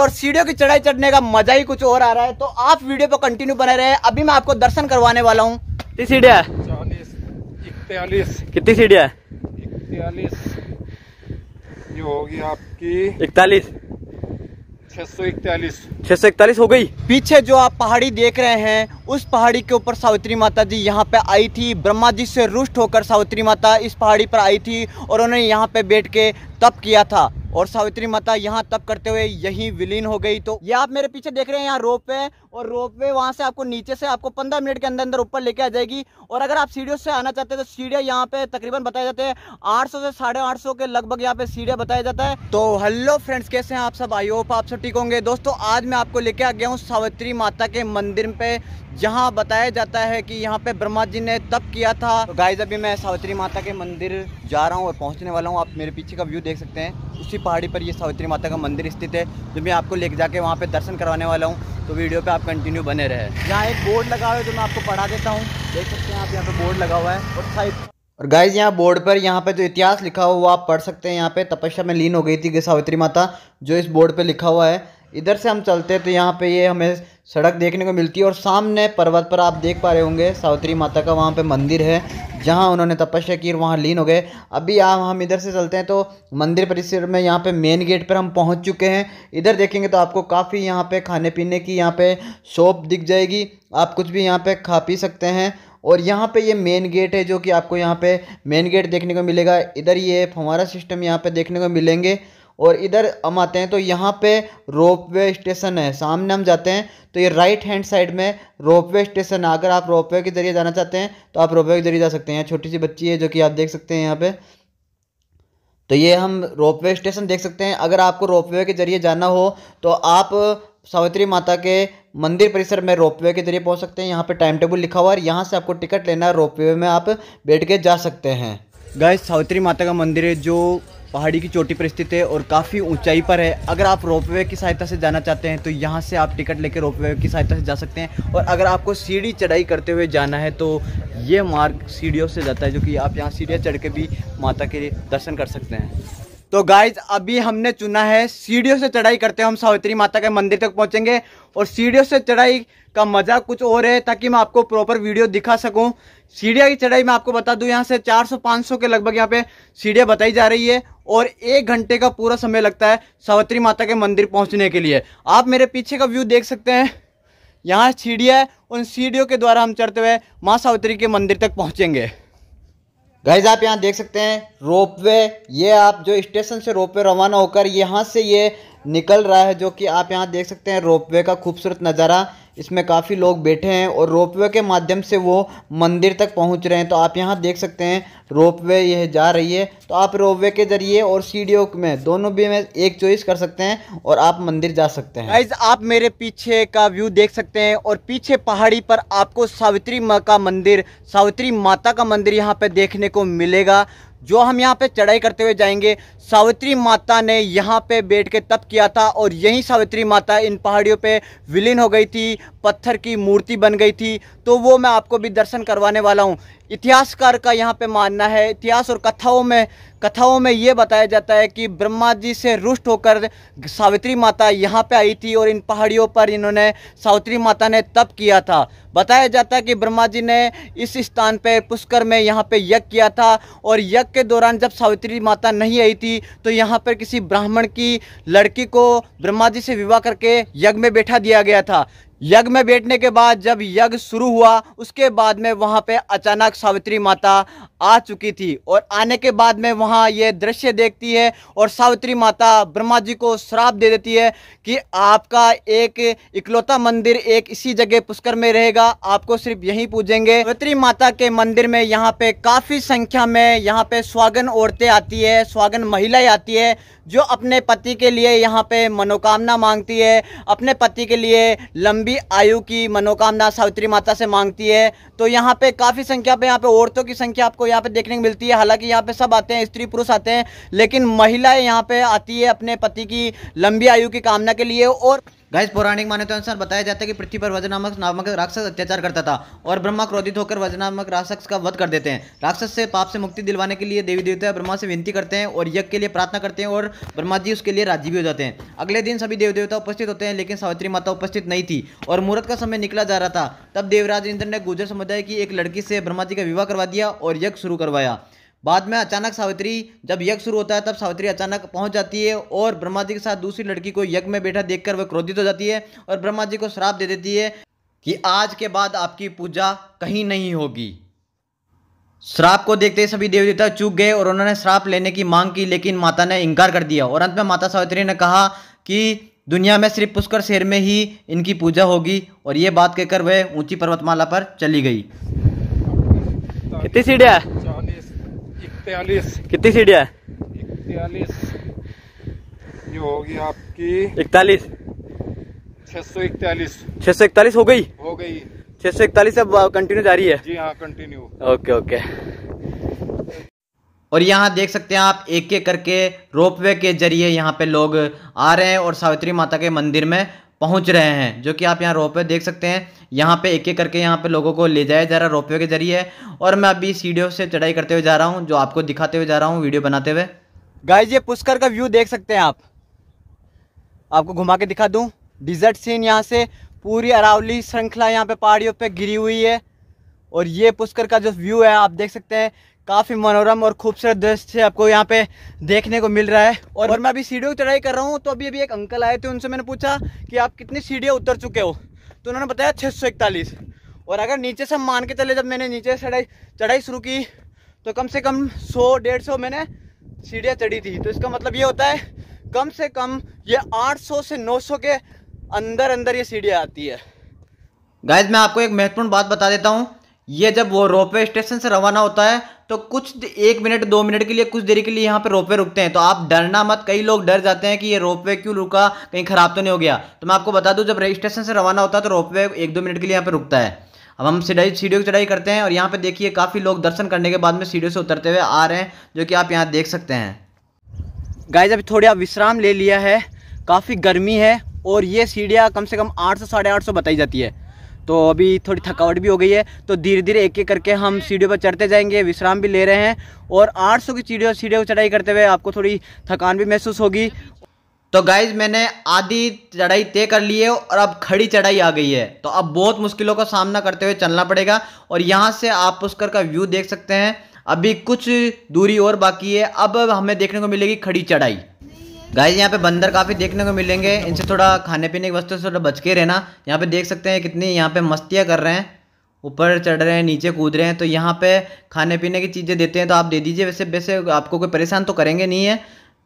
और सीढ़ियों की चढ़ाई चढ़ने का मजा ही कुछ और आ रहा है तो आप वीडियो पर कंटिन्यू बने रहे अभी मैं आपको दर्शन करवाने वाला हूँ कितनी सीढ़िया कितनी सीढ़िया ये होगी आपकी इकतालीस छह सौ इकतालीस हो गई पीछे जो आप पहाड़ी देख रहे हैं उस पहाड़ी के ऊपर सावित्री माता जी यहाँ पे आई थी ब्रह्मा जी से रुष्ट होकर सावित्री माता इस पहाड़ी पर आई थी और उन्होंने यहाँ पे बैठ के तप किया था और सावित्री माता यहाँ तप करते हुए यहीं विलीन हो गई तो ये आप मेरे पीछे देख रहे हैं यहाँ रोप वे और रोप वे वहाँ से आपको नीचे से आपको पंद्रह मिनट के अंदर अंदर ऊपर लेके आ जाएगी और अगर आप सीढ़ियों से आना चाहते हैं तो सीढ़ियाँ यहाँ पे तकरीबन बताया जाते हैं आठ से साढ़े आठ के लगभग यहाँ पे सीढ़िया बताया जाता है तो हेलो फ्रेंड्स कैसे हैं आप सब आई होप आप सब ठीक होंगे दोस्तों आज मैं आपको लेके आ गया हूँ सावित्री माता के मंदिर पे यहाँ बताया जाता है कि यहाँ पे ब्रह्मा जी ने तप किया था तो गाइज अभी मैं सावित्री माता के मंदिर जा रहा हूँ और पहुँचने वाला हूँ आप मेरे पीछे का व्यू देख सकते हैं उसी पहाड़ी पर ये सावित्री माता का मंदिर स्थित है जो मैं आपको लेके जाके वहाँ पे दर्शन करवाने वाला हूँ तो वीडियो पे आप कंटिन्यू बने रहे यहाँ एक बोर्ड लगा हुआ है जो मैं आपको पढ़ा देता हूँ देख सकते हैं आप यहाँ पे बोर्ड लगा हुआ है और साइड और गाइज यहाँ बोर्ड पर यहाँ पे जो इतिहास लिखा हुआ आप पढ़ सकते हैं यहाँ पे तपस्या में लीन हो गई थी सावित्री माता जो इस बोर्ड पे लिखा हुआ है इधर से हम चलते हैं तो यहाँ पे ये हमें सड़क देखने को मिलती है और सामने पर्वत पर आप देख पा रहे होंगे सावित्री माता का वहाँ पे मंदिर है जहाँ उन्होंने तपस्या की और वहाँ लीन हो गए अभी आप हम इधर से चलते हैं तो मंदिर परिसर में यहाँ पे मेन गेट पर हम पहुँच चुके हैं इधर देखेंगे तो आपको काफ़ी यहाँ पे खाने पीने की यहाँ पे शॉप दिख जाएगी आप कुछ भी यहाँ पर खा पी सकते हैं और यहाँ पे ये मेन गेट है जो कि आपको यहाँ पे मेन गेट देखने को मिलेगा इधर ये फवारा सिस्टम यहाँ पे देखने को मिलेंगे और इधर हम आते हैं तो यहाँ पे रोप वे स्टेशन है सामने हम जाते हैं तो ये राइट हैंड साइड में रोप वे स्टेशन है अगर आप रोप वे के जरिए जाना चाहते हैं तो आप रोप वे के जरिए जा सकते हैं छोटी सी बच्ची है जो कि आप देख सकते हैं यहाँ पे तो ये हम रोप वे स्टेशन देख सकते हैं अगर आपको रोप वे के जरिए जाना हो तो आप सावित्री माता के मंदिर परिसर में रोप वे के जरिए पहुँच सकते हैं यहाँ पर टाइम टेबल लिखा हुआ है यहाँ से आपको टिकट लेना है रोप वे में आप बैठ के जा सकते हैं गाय सावित्री माता का मंदिर है जो पहाड़ी की चोटी पर स्थित है और काफ़ी ऊंचाई पर है अगर आप रोपवे की सहायता से जाना चाहते हैं तो यहाँ से आप टिकट लेकर रोपवे की सहायता से जा सकते हैं और अगर आपको सीढ़ी चढ़ाई करते हुए जाना है तो ये मार्ग सीढ़ियों से जाता है जो कि आप यहाँ सीढ़ियाँ चढ़ के भी माता के दर्शन कर सकते हैं तो गाइज अभी हमने चुना है सीढ़ियों से चढ़ाई करते हुए हम सावित्री माता के मंदिर तक पहुंचेंगे और सीढ़ियों से चढ़ाई का मजा कुछ और है ताकि मैं आपको प्रॉपर वीडियो दिखा सकूं सीढ़िया की चढ़ाई मैं आपको बता दूं यहाँ से 400-500 के लगभग यहाँ पे सीढ़िया बताई जा रही है और एक घंटे का पूरा समय लगता है सावित्री माता के मंदिर पहुँचने के लिए आप मेरे पीछे का व्यू देख सकते हैं यहाँ सीढ़िया है उन सीढ़ियों के द्वारा हम चढ़ते हुए माँ सावित्री के मंदिर तक पहुँचेंगे गाइज आप यहाँ देख सकते हैं रोपवे ये आप जो स्टेशन से रोपवे रवाना होकर यहाँ से ये निकल रहा है जो कि आप यहाँ देख सकते हैं रोपवे का खूबसूरत नज़ारा इसमें काफ़ी लोग बैठे हैं और रोपवे के माध्यम से वो मंदिर तक पहुंच रहे हैं तो आप यहाँ देख सकते हैं रोपवे यह जा रही है तो आप रोपवे के जरिए और सीढ़ियों में दोनों भी में एक चॉइस कर सकते हैं और आप मंदिर जा सकते हैं गाइज आप मेरे पीछे का व्यू देख सकते हैं और पीछे पहाड़ी पर आपको सावित्री माँ का मंदिर सावित्री माता का मंदिर यहाँ पर देखने को मिलेगा जो हम यहाँ पे चढ़ाई करते हुए जाएंगे सावित्री माता ने यहाँ पे बैठ के तप किया था और यही सावित्री माता इन पहाड़ियों पे विलीन हो गई थी पत्थर की मूर्ति बन गई थी तो वो मैं आपको भी दर्शन करवाने वाला हूँ इतिहासकार का यहाँ पे मानना है इतिहास और कथाओं में कथाओं में ये बताया जाता है कि ब्रह्मा जी से रुष्ट होकर सावित्री माता यहाँ पे आई थी और इन पहाड़ियों पर इन्होंने सावित्री माता ने तप किया था बताया जाता है कि ब्रह्मा जी ने इस स्थान पे पुष्कर में यहाँ पे यज्ञ किया था और यज्ञ के दौरान जब सावित्री माता नहीं आई थी तो यहाँ पर किसी ब्राह्मण की लड़की को ब्रह्मा जी से विवाह करके यज्ञ में बैठा दिया गया था यज्ञ में बैठने के बाद जब यज्ञ शुरू हुआ उसके बाद में वहां पे अचानक सावित्री माता आ चुकी थी और आने के बाद में वहां ये दृश्य देखती है और सावित्री माता ब्रह्मा जी को श्राप दे देती है कि आपका एक इकलौता मंदिर एक इसी जगह पुष्कर में रहेगा आपको सिर्फ यहीं पूजेंगे सावित्री माता के मंदिर में यहाँ पे काफ़ी संख्या में यहाँ पे स्वागन औरतें आती है स्वागन महिलाएं आती है जो अपने पति के लिए यहाँ पे मनोकामना मांगती है अपने पति के लिए लंबी लंबी आयु की मनोकामना सावित्री माता से मांगती है तो यहाँ पे काफ़ी संख्या पे यहाँ पे औरतों की संख्या आपको यहाँ पे देखने को मिलती है हालांकि यहाँ पे सब आते हैं स्त्री पुरुष आते हैं लेकिन महिलाएं यहाँ पे आती है अपने पति की लंबी आयु की कामना के लिए और गाइस पौराणिक मान्यता अनुसार बताया जाता है कि पृथ्वी पर वजन नामक राक्षस अत्याचार करता था और ब्रह्मा क्रोधित होकर नामक राक्षस का वध कर देते हैं राक्षस से पाप से मुक्ति दिलवाने के लिए देवी देवता ब्रह्मा से विनती करते हैं और यज्ञ के लिए प्रार्थना करते हैं और ब्रह्मा जी उसके लिए राजी भी हो जाते हैं अगले दिन सभी देव देवता उपस्थित होते हैं लेकिन सावित्री माता उपस्थित नहीं थी और मुहूर्त का समय निकला जा रहा था तब देवराज इंद्र ने गुजर समुदाय की एक लड़की से ब्रह्मा जी का विवाह करवा दिया और यज्ञ शुरू करवाया बाद में अचानक सावित्री जब यज्ञ शुरू होता है तब सावित्री अचानक पहुंच जाती है और ब्रह्मा जी के साथ दूसरी लड़की को यज्ञ में बैठा देखकर वह क्रोधित हो जाती है और ब्रह्मा जी को श्राप दे देती है कि आज के बाद आपकी पूजा कहीं नहीं होगी श्राप को देखते ही सभी देवी देवता चूक गए और उन्होंने श्राप लेने की मांग की लेकिन माता ने इनकार कर दिया और अंत में माता सावित्री ने कहा कि दुनिया में सिर्फ पुष्कर शहर में ही इनकी पूजा होगी और ये बात कहकर वह ऊंची पर्वतमाला पर चली गई कितनी सीढ़िया इकतालीस कितनी है इकतालीस जो होगी आपकी इकतालीस छह सौ इकतालीस छह सौ इकतालीस हो गई हो गई छह सौ इकतालीस अब कंटिन्यू जारी है जी हाँ कंटिन्यू ओके ओके और यहाँ देख सकते हैं आप एक एक करके रोपवे के जरिए यहाँ पे लोग आ रहे हैं और सावित्री माता के मंदिर में पहुंच रहे हैं जो कि आप यहाँ रोपवे देख सकते हैं यहाँ पे एक एक करके यहाँ पे लोगों को ले जाया जा रहा है रोपवे के जरिए और मैं अभी सीढ़ियों से चढ़ाई करते हुए जा रहा हूँ जो आपको दिखाते हुए जा रहा हूँ वीडियो बनाते हुए गाइज ये पुष्कर का व्यू देख सकते हैं आप आपको घुमा के दिखा दूँ डिजर्ट सीन यहाँ से पूरी अरावली श्रृंखला यहाँ पे पहाड़ियों पर गिरी हुई है और ये पुष्कर का जो व्यू है आप देख सकते हैं काफ़ी मनोरम और खूबसूरत दृश्य आपको यहाँ पे देखने को मिल रहा है और, और मैं अभी सीढ़ियों की चढ़ाई कर रहा हूँ तो अभी अभी एक अंकल आए थे उनसे मैंने पूछा कि आप कितनी सीढ़ियाँ उतर चुके हो तो उन्होंने बताया छः और अगर नीचे से मान के चले जब मैंने नीचे चढ़ाई चढ़ाई शुरू की तो कम से कम सौ डेढ़ सौ मैंने सीढ़ियाँ चढ़ी थी तो इसका मतलब ये होता है कम से कम ये सौ से सौ के अंदर अंदर ये सीढ़ियाँ आती है गाइज मैं आपको एक महत्वपूर्ण बात बता देता हूँ ये जब वो रोपवे स्टेशन से रवाना होता है तो कुछ एक मिनट दो मिनट के लिए कुछ देरी के लिए यहाँ पे रोपवे रुकते हैं तो आप डरना मत कई लोग डर जाते हैं कि ये रोपवे क्यों रुका कहीं ख़राब तो नहीं हो गया तो मैं आपको बता दूँ जब स्टेशन से रवाना होता है तो रोपवे एक दो मिनट के लिए यहाँ पर रुकता है अब हम सीढ़ी सीढ़ियों की चढ़ाई करते हैं और यहाँ पे देखिए काफ़ी लोग दर्शन करने के बाद में सीढ़ियों से उतरते हुए आ रहे हैं जो कि आप यहाँ देख सकते हैं गाय जब थोड़ी आप विश्राम ले लिया है काफ़ी गर्मी है और ये सीढ़ियाँ कम से कम आठ सौ साढ़े आठ सौ बताई जाती है तो अभी थोड़ी थकावट भी हो गई है तो धीरे धीरे एक एक करके हम सीढ़ियों पर चढ़ते जाएंगे विश्राम भी ले रहे हैं और 800 की सीढ़ियों सीढ़ियों चढ़ाई करते हुए आपको थोड़ी थकान भी महसूस होगी तो गाइज मैंने आधी चढ़ाई तय कर ली है और अब खड़ी चढ़ाई आ गई है तो अब बहुत मुश्किलों का सामना करते हुए चलना पड़ेगा और यहाँ से आप पुष्कर का व्यू देख सकते हैं अभी कुछ दूरी और बाकी है अब हमें देखने को मिलेगी खड़ी चढ़ाई गाइज यहाँ पे बंदर काफ़ी देखने को मिलेंगे इनसे थोड़ा खाने पीने की वस्तु से थोड़ा बच के रहना यहाँ पे देख सकते हैं कितनी यहाँ पे मस्तियाँ कर रहे हैं ऊपर चढ़ रहे हैं नीचे कूद रहे हैं तो यहाँ पे खाने पीने की चीज़ें देते हैं तो आप दे दीजिए वैसे वैसे आपको कोई परेशान तो करेंगे नहीं है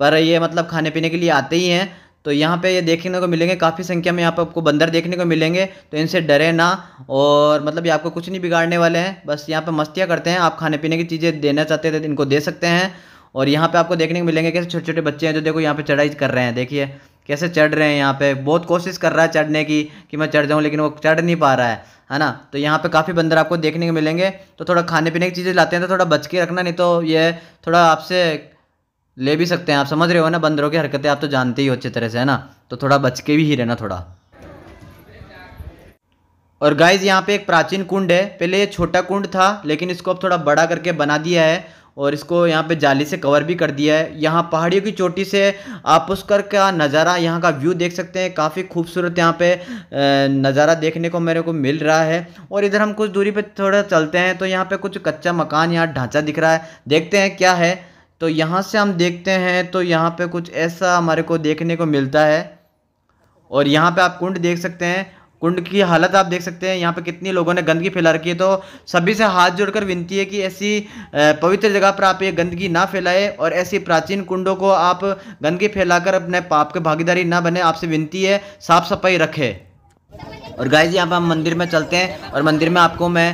पर ये मतलब खाने पीने के लिए आते ही हैं तो यहाँ पे ये देखने को मिलेंगे काफ़ी संख्या में यहाँ पे आपको बंदर देखने को मिलेंगे तो इनसे डरे ना और मतलब ये आपको कुछ नहीं बिगाड़ने वाले हैं बस यहाँ पे मस्तियाँ करते हैं आप खाने पीने की चीज़ें देना चाहते थे तो इनको दे सकते हैं और यहाँ पे आपको देखने को मिलेंगे कैसे छोटे छोटे बच्चे हैं जो देखो यहाँ पे चढ़ाई कर रहे हैं देखिए कैसे चढ़ रहे हैं यहाँ पे बहुत कोशिश कर रहा है चढ़ने की कि मैं चढ़ जाऊँ लेकिन वो चढ़ नहीं पा रहा है है ना तो यहाँ पे काफ़ी बंदर आपको देखने को मिलेंगे तो थोड़ा खाने पीने की चीज़ें लाते हैं तो थोड़ा बच के रखना नहीं तो ये थोड़ा आपसे ले भी सकते हैं आप समझ रहे हो ना बंदरों की हरकतें आप तो जानते ही हो अच्छी तरह से है ना तो थोड़ा बच के भी ही रहना थोड़ा और गाइज यहाँ पे एक प्राचीन कुंड है पहले ये छोटा कुंड था लेकिन इसको अब थोड़ा बड़ा करके बना दिया है और इसको यहाँ पे जाली से कवर भी कर दिया है यहाँ पहाड़ियों की चोटी से आप कर का नज़ारा यहाँ का व्यू देख सकते हैं काफ़ी खूबसूरत यहाँ पे नज़ारा देखने को मेरे को मिल रहा है और इधर हम कुछ दूरी पर थोड़ा चलते हैं तो यहाँ पर कुछ कच्चा मकान यहाँ ढांचा दिख रहा है देखते हैं क्या है तो यहाँ से हम देखते हैं तो यहाँ पर कुछ ऐसा हमारे को देखने को मिलता है और यहाँ पर आप कुंड देख सकते हैं कुंड की हालत आप देख सकते हैं यहाँ पे कितने लोगों ने गंदगी फैला रखी है तो सभी से हाथ जोड़कर विनती है कि ऐसी पवित्र जगह पर आप ये गंदगी ना फैलाए और ऐसी प्राचीन कुंडों को आप गंदगी फैलाकर अपने पाप के भागीदारी ना बने आपसे विनती है साफ सफाई रखें और जी यहाँ पर हम मंदिर में चलते हैं और मंदिर में आपको मैं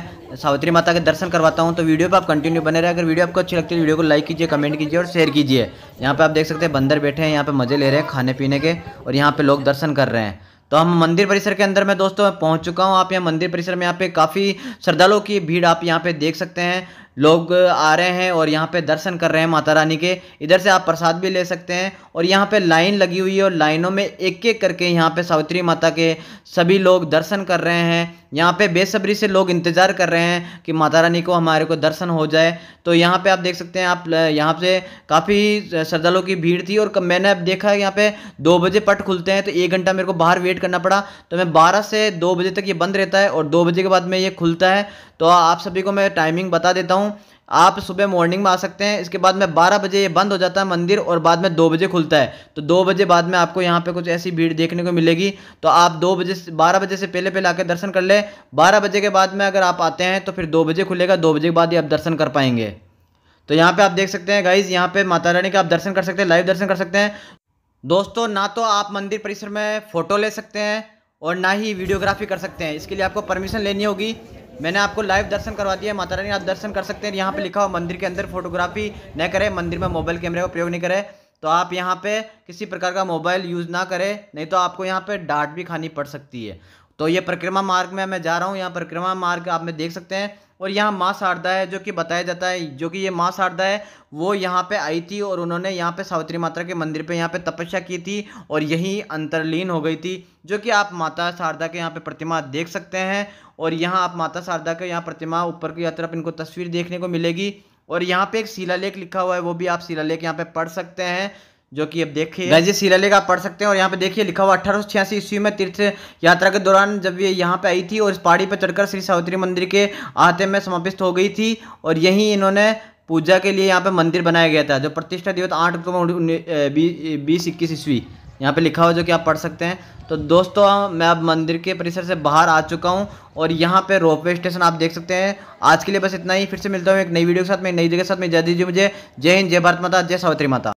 सावित्री माता के दर्शन करवाता हूँ तो वीडियो पर आप कंटिन्यू बने रहे अगर वीडियो आपको अच्छी लगती है तो वीडियो को लाइक कीजिए कमेंट कीजिए और शेयर कीजिए यहाँ पे आप देख सकते हैं बंदर बैठे हैं यहाँ पे मज़े ले रहे हैं खाने पीने के और यहाँ पे लोग दर्शन कर रहे हैं तो हम मंदिर परिसर के अंदर में दोस्तों पहुंच चुका हूं आप यहाँ मंदिर परिसर में यहाँ पे काफ़ी श्रद्धालुओं की भीड़ आप यहाँ पे देख सकते हैं लोग आ रहे हैं और यहाँ पे दर्शन कर रहे हैं माता रानी के इधर से आप प्रसाद भी ले सकते हैं और यहाँ पे लाइन लगी हुई है और लाइनों में एक एक करके यहाँ पे सावित्री माता के सभी लोग दर्शन कर रहे हैं यहाँ पे बेसब्री से लोग इंतज़ार कर रहे हैं कि माता रानी को हमारे को दर्शन हो जाए तो यहाँ पे आप देख सकते हैं आप यहाँ से काफ़ी श्रद्धालुओं की भीड़ थी और मैंने अब देखा यहाँ पे दो बजे पट खुलते हैं तो एक घंटा मेरे को बाहर वेट करना पड़ा तो मैं बारह से दो बजे तक ये बंद रहता है और दो बजे के बाद में ये खुलता है तो आप सभी को मैं टाइमिंग बता देता हूँ आप सुबह मॉर्निंग में आ सकते हैं इसके बाद में 12 बजे ये बंद हो जाता है मंदिर और बाद में 2 बजे खुलता है तो 2 बजे बाद में आपको यहाँ पे कुछ ऐसी भीड़ देखने को मिलेगी तो आप 2 बजे से 12 बजे से पहले पहले आकर दर्शन कर ले 12 बजे के बाद में अगर आप आते हैं तो फिर 2 बजे खुलेगा 2 बजे के बाद ही आप दर्शन कर पाएंगे तो यहाँ पर आप देख सकते हैं गाइज़ यहाँ पर माता रानी का आप दर्शन कर सकते हैं लाइव दर्शन कर सकते हैं दोस्तों ना तो आप मंदिर परिसर में फ़ोटो ले सकते हैं और ना ही वीडियोग्राफी कर सकते हैं इसके लिए आपको परमिशन लेनी होगी मैंने आपको लाइव दर्शन करवा दिया माता रानी आप दर्शन कर सकते हैं यहाँ पे लिखा हो मंदिर के अंदर फोटोग्राफी न करें मंदिर में मोबाइल कैमरे का प्रयोग नहीं करें तो आप यहाँ पे किसी प्रकार का मोबाइल यूज़ ना करें नहीं तो आपको यहाँ पे डांट भी खानी पड़ सकती है तो ये परिक्रमा मार्ग में मैं जा रहा हूँ यहाँ परिक्रमा मार्ग आप में देख सकते हैं और यहाँ माँ शारदा है जो कि बताया जाता है जो कि ये माँ शारदा है वो यहाँ पे आई थी और उन्होंने यहाँ पे सावित्री माता के मंदिर पे यहाँ पे तपस्या की थी और यहीं अंतर्लीन हो गई थी जो कि आप माता शारदा के यहाँ पे प्रतिमा देख सकते हैं और यहाँ आप माता शारदा के यहाँ प्रतिमा ऊपर की पर इनको तस्वीर देखने को मिलेगी और यहाँ पे एक शिलालेख लिखा हुआ है वो भी आप शिलालेख यहाँ पे पढ़ सकते हैं जो कि अब देखिए गाइज सिराले का पढ़ सकते हैं और यहाँ पे देखिए लिखा हुआ अठारह सौ छियासी ईस्वी में तीर्थ यात्रा के दौरान जब ये यहाँ पे आई थी और इस पहाड़ी पर चढ़कर श्री सावित्री मंदिर के आते में समाप्त हो गई थी और यहीं इन्होंने पूजा के लिए यहाँ पे मंदिर बनाया गया था जो प्रतिष्ठा दिवस आठ अक्टूबर बीस इक्कीस ईस्वी यहाँ पे लिखा हुआ जो कि आप पढ़ सकते हैं तो दोस्तों मैं अब मंदिर के परिसर से बाहर आ चुका हूँ और यहाँ पे रोपवे स्टेशन आप देख सकते हैं आज के लिए बस इतना ही फिर से मिलता हूँ एक नई वीडियो के साथ में नई जगह के साथ में जय दीजिए मुझे जय हिंद जय भारत माता जय सावित्री माता